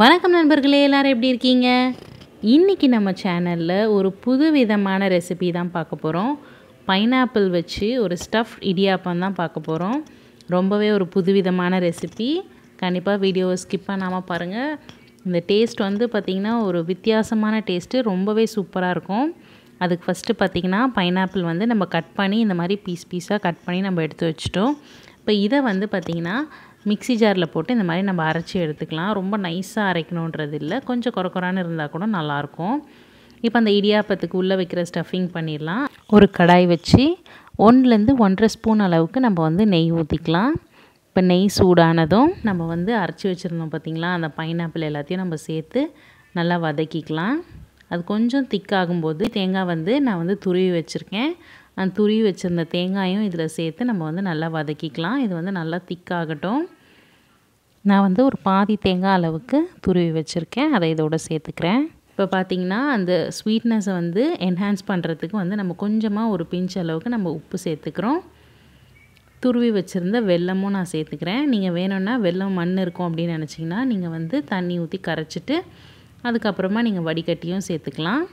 வணக்கம் நண்பர்களே எல்லோரும் எப்படி இருக்கீங்க இன்றைக்கி நம்ம சேனலில் ஒரு புது விதமான ரெசிபி தான் பார்க்க போகிறோம் பைனாப்பிள் வச்சு ஒரு ஸ்டஃப் இடியாப்பம் தான் பார்க்க போகிறோம் ரொம்பவே ஒரு புதுவிதமான ரெசிபி கண்டிப்பாக வீடியோவை ஸ்கிப் பண்ணாமல் பாருங்கள் இந்த டேஸ்ட் வந்து பார்த்திங்கன்னா ஒரு வித்தியாசமான டேஸ்ட்டு ரொம்பவே சூப்பராக இருக்கும் அதுக்கு ஃபஸ்ட்டு பார்த்திங்கன்னா பைனாப்பிள் வந்து நம்ம கட் பண்ணி இந்த மாதிரி பீஸ் பீஸாக கட் பண்ணி நம்ம எடுத்து வச்சுட்டோம் இப்போ இதை வந்து பார்த்திங்கன்னா மிக்சி ஜாரில் போட்டு இந்த மாதிரி நம்ம அரைச்சி எடுத்துக்கலாம் ரொம்ப நைஸாக அரைக்கணுன்றது இல்லை கொஞ்சம் குறக்குறான்னு இருந்தால் கூட நல்லாயிருக்கும் இப்போ அந்த இடியாப்பத்துக்கு உள்ளே வைக்கிற ஸ்டஃபிங் பண்ணிடலாம் ஒரு கடாய் வச்சு ஒன்றுலேருந்து ஒன்றரை ஸ்பூன் அளவுக்கு நம்ம வந்து நெய் ஊற்றிக்கலாம் இப்போ நெய் சூடானதும் நம்ம வந்து அரைச்சி வச்சுருந்தோம் பார்த்திங்களா அந்த பைனாப்பிள் எல்லாத்தையும் நம்ம சேர்த்து நல்லா வதக்கிக்கலாம் அது கொஞ்சம் திக்காகும்போது தேங்காய் வந்து நான் வந்து துருவி வச்சுருக்கேன் அந்த துருவி வச்சுருந்த தேங்காயும் இதில் சேர்த்து நம்ம வந்து நல்லா வதக்கிக்கலாம் இது வந்து நல்லா திக்காகட்டும் நான் வந்து ஒரு பாதி தேங்காய் அளவுக்கு துருவி வச்சுருக்கேன் அதை இதோட சேர்த்துக்கிறேன் இப்போ பார்த்தீங்கன்னா அந்த ஸ்வீட்னஸை வந்து என்ஹான்ஸ் பண்ணுறதுக்கு வந்து நம்ம கொஞ்சமாக ஒரு பிஞ்ச் அளவுக்கு நம்ம உப்பு சேர்த்துக்கிறோம் துருவி வச்சுருந்த வெள்ளமும் நான் சேர்த்துக்கிறேன் நீங்கள் வேணும்னா வெள்ளம் மண் இருக்கும் அப்படின்னு நினச்சிங்கன்னா நீங்கள் வந்து தண்ணி ஊற்றி கரைச்சிட்டு அதுக்கப்புறமா நீங்கள் வடிகட்டியும் சேர்த்துக்கலாம்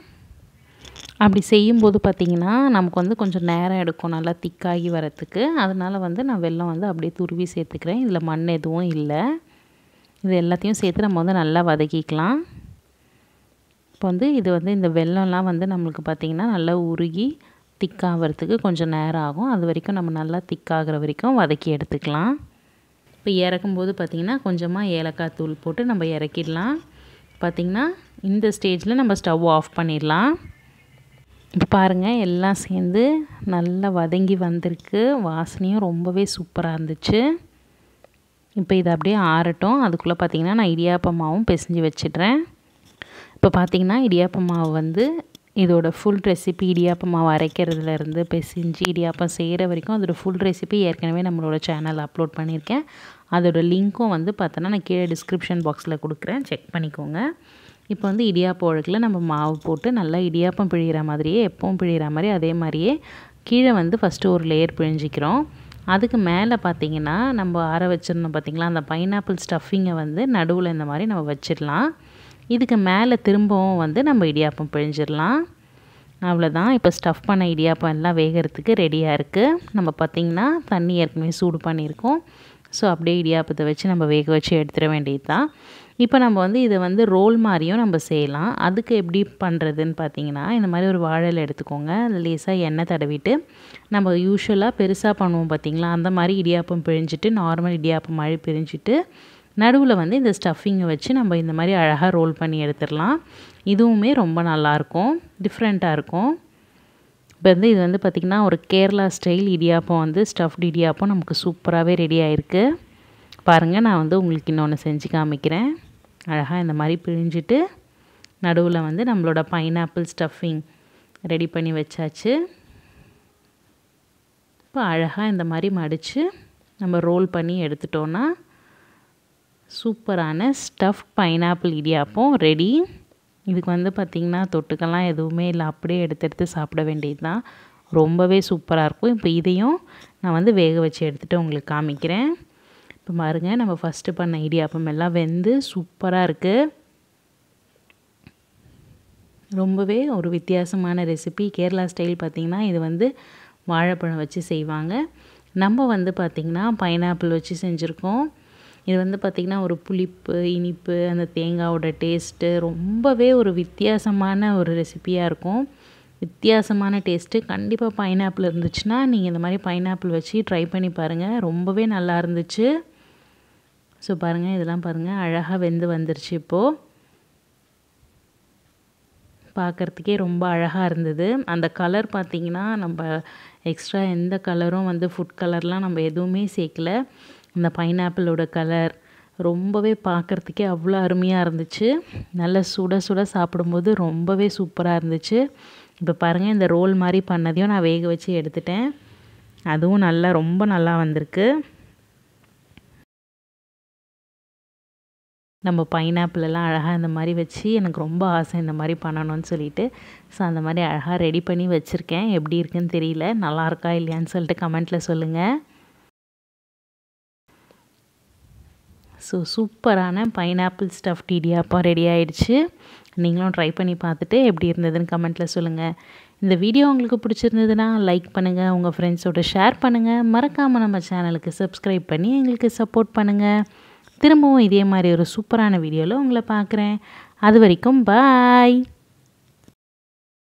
அப்படி செய்யும்போது பார்த்திங்கன்னா நமக்கு வந்து கொஞ்சம் நேரம் எடுக்கும் நல்லா திக்காகி வரத்துக்கு அதனால் வந்து நான் வெள்ளம் வந்து அப்படியே துருவி சேர்த்துக்கிறேன் இதில் மண் எதுவும் இல்லை இது எல்லாத்தையும் சேர்த்து நம்ம வந்து நல்லா வதக்கிக்கலாம் இப்போ வந்து இது வந்து இந்த வெள்ளம்லாம் வந்து நம்மளுக்கு பார்த்திங்கன்னா நல்லா உருகி திக்காகிறதுக்கு கொஞ்சம் நேரம் ஆகும் அது வரைக்கும் நம்ம நல்லா திக்காகிற வரைக்கும் வதக்கி எடுத்துக்கலாம் இப்போ இறக்கும்போது பார்த்திங்கன்னா கொஞ்சமாக ஏலக்காய் தூள் போட்டு நம்ம இறக்கிடலாம் பார்த்திங்கன்னா இந்த ஸ்டேஜில் நம்ம ஸ்டவ் ஆஃப் பண்ணிடலாம் இப்போ பாருங்கள் எல்லாம் சேர்ந்து நல்லா வதங்கி வந்திருக்கு வாசனையும் ரொம்பவே சூப்பராக இருந்துச்சு இப்போ இதை அப்படியே ஆறட்டும் அதுக்குள்ளே பார்த்திங்கன்னா நான் இடியாப்ப மாவும் பிசைஞ்சு வச்சிடுறேன் இப்போ பார்த்திங்கன்னா இடியாப்ப மாவு வந்து இதோட ஃபுல் ரெசிபி இடியாப்ப மாவு அரைக்கிறதுலேருந்து பிசைஞ்சு இடியாப்பம் செய்கிற வரைக்கும் அதோடய ஃபுல் ரெசிபி ஏற்கனவே நம்மளோட சேனல் அப்லோட் பண்ணியிருக்கேன் அதோடய லிங்க்கும் வந்து பார்த்தோன்னா நான் கீழே டிஸ்கிரிப்ஷன் பாக்ஸில் கொடுக்குறேன் செக் பண்ணிக்கோங்க இப்போ வந்து இடியாப்பம் உழக்கில் நம்ம மாவு போட்டு நல்லா இடியாப்பம் பிழிகிற மாதிரியே எப்பவும் பிழிகிற மாதிரி அதே மாதிரியே கீழே வந்து ஃபஸ்ட்டு ஒரு லேயர் பிழிஞ்சிக்கிறோம் அதுக்கு மேலே பார்த்திங்கன்னா நம்ம ஆற வச்சிருந்தோம் பார்த்திங்களா அந்த பைனாப்பிள் ஸ்டஃபிங்கை வந்து நடுவில் இந்த மாதிரி நம்ம வச்சிடலாம் இதுக்கு மேலே திரும்பவும் வந்து நம்ம இடியாப்பம் பிழிஞ்சிடலாம் அவ்வளோதான் இப்போ ஸ்டஃப் பண்ண இடியாப்பம் எல்லாம் வேகிறதுக்கு ரெடியாக இருக்குது நம்ம பார்த்திங்கன்னா தண்ணி ஏற்கனவே சூடு பண்ணியிருக்கோம் ஸோ அப்படியே இடியாப்பத்தை வச்சு நம்ம வேக வச்சு எடுத்துட வேண்டியது தான் இப்போ நம்ம வந்து இதை வந்து ரோல் மாதிரியும் நம்ம செய்யலாம் அதுக்கு எப்படி பண்ணுறதுன்னு பார்த்தீங்கன்னா இந்த மாதிரி ஒரு வாழை எடுத்துக்கோங்க லேசாக எண்ணெய் தடவிட்டு நம்ம யூஸ்வலாக பெருசாக பண்ணுவோம் பார்த்திங்களா அந்த மாதிரி இடியாப்பம் பிழிஞ்சிட்டு நார்மல் இடியாப்பம் மாதிரி பிரிஞ்சுட்டு நடுவில் வந்து இந்த ஸ்டஃபிங்கை வச்சு நம்ம இந்த மாதிரி அழகாக ரோல் பண்ணி எடுத்துடலாம் இதுவுமே ரொம்ப நல்லாயிருக்கும் டிஃப்ரெண்ட்டாக இருக்கும் இப்போ வந்து இது வந்து பார்த்திங்கன்னா ஒரு கேரளா ஸ்டைல் இடியாப்பம் வந்து ஸ்டஃப்ட் இடியாப்பம் நமக்கு சூப்பராகவே ரெடி ஆகிருக்கு பாருங்கள் நான் வந்து உங்களுக்கு இன்னொன்று செஞ்சு காமிக்கிறேன் அழகாக இந்த மாதிரி பிழிஞ்சிட்டு நடுவில் வந்து நம்மளோட பைனாப்பிள் ஸ்டஃபிங் ரெடி பண்ணி வச்சாச்சு இப்போ அழகாக இந்த மாதிரி மடித்து நம்ம ரோல் பண்ணி எடுத்துட்டோன்னா சூப்பரான ஸ்டஃப் பைனாப்பிள் இடியாப்பம் ரெடி இதுக்கு வந்து பார்த்திங்கன்னா தொட்டுக்கெல்லாம் எதுவுமே இல்லை அப்படியே எடுத்து எடுத்து சாப்பிட வேண்டியது தான் ரொம்பவே சூப்பராக இருக்கும் இப்போ இதையும் நான் வந்து வேக வச்சு எடுத்துகிட்டு உங்களுக்கு காமிக்கிறேன் இப்போ பாருங்க நம்ம ஃபஸ்ட்டு பண்ண இடியாப்பம் எல்லாம் வெந்து சூப்பராக இருக்குது ரொம்பவே ஒரு வித்தியாசமான ரெசிபி கேரளா ஸ்டைல் பார்த்திங்கன்னா இது வந்து வாழைப்பழம் வச்சு செய்வாங்க நம்ம வந்து பார்த்திங்கன்னா பைனாப்பிள் வச்சு செஞ்சுருக்கோம் இது வந்து பார்த்திங்கன்னா ஒரு புளிப்பு இனிப்பு அந்த தேங்காவோட டேஸ்ட்டு ரொம்பவே ஒரு வித்தியாசமான ஒரு ரெசிப்பியாக இருக்கும் வித்தியாசமான டேஸ்ட்டு கண்டிப்பாக பைனாப்பிள் இருந்துச்சுன்னா நீங்கள் இந்த மாதிரி பைனாப்பிள் வச்சு ட்ரை பண்ணி பாருங்கள் ரொம்பவே நல்லா இருந்துச்சு ஸோ பாருங்கள் இதெல்லாம் பாருங்கள் அழகாக வெந்து வந்துருச்சு இப்போது பார்க்குறதுக்கே ரொம்ப அழகாக இருந்தது அந்த கலர் பார்த்திங்கன்னா நம்ம எக்ஸ்ட்ரா எந்த கலரும் வந்து ஃபுட் கலர்லாம் நம்ம எதுவுமே சேர்க்கல இந்த பைனாப்பிளோட கலர் ரொம்பவே பார்க்குறதுக்கே அவ்வளோ அருமையாக இருந்துச்சு நல்லா சுட சுட சாப்பிடும்போது ரொம்பவே சூப்பராக இருந்துச்சு இப்போ பாருங்கள் இந்த ரோல் மாதிரி பண்ணதையும் நான் வேக வச்சு எடுத்துட்டேன் அதுவும் நல்லா ரொம்ப நல்லா வந்திருக்கு நம்ம பைனாப்பிளெல்லாம் அழகாக இந்த மாதிரி வச்சு எனக்கு ரொம்ப ஆசை இந்த மாதிரி பண்ணணும்னு சொல்லிட்டு ஸோ அந்த மாதிரி அழகாக ரெடி பண்ணி வச்சுருக்கேன் எப்படி இருக்குன்னு தெரியல நல்லா இருக்கா இல்லையான்னு சொல்லிட்டு கமெண்ட்டில் சொல்லுங்கள் ஸோ சூப்பரான பைனாப்பிள் ஸ்டஃப் இடியாப்பா ரெடி ஆகிடுச்சு நீங்களும் ட்ரை பண்ணி பார்த்துட்டு எப்படி இருந்ததுன்னு கமெண்ட்டில் சொல்லுங்கள் இந்த வீடியோ உங்களுக்கு பிடிச்சிருந்ததுன்னா லைக் பண்ணுங்கள் உங்கள் ஃப்ரெண்ட்ஸோட ஷேர் பண்ணுங்கள் மறக்காமல் நம்ம சேனலுக்கு சப்ஸ்கிரைப் பண்ணி எங்களுக்கு சப்போர்ட் பண்ணுங்கள் திரும்பவும் இதே மாதிரி ஒரு சூப்பரான வீடியோவில் உங்களை பார்க்குறேன் அது வரைக்கும் பாய்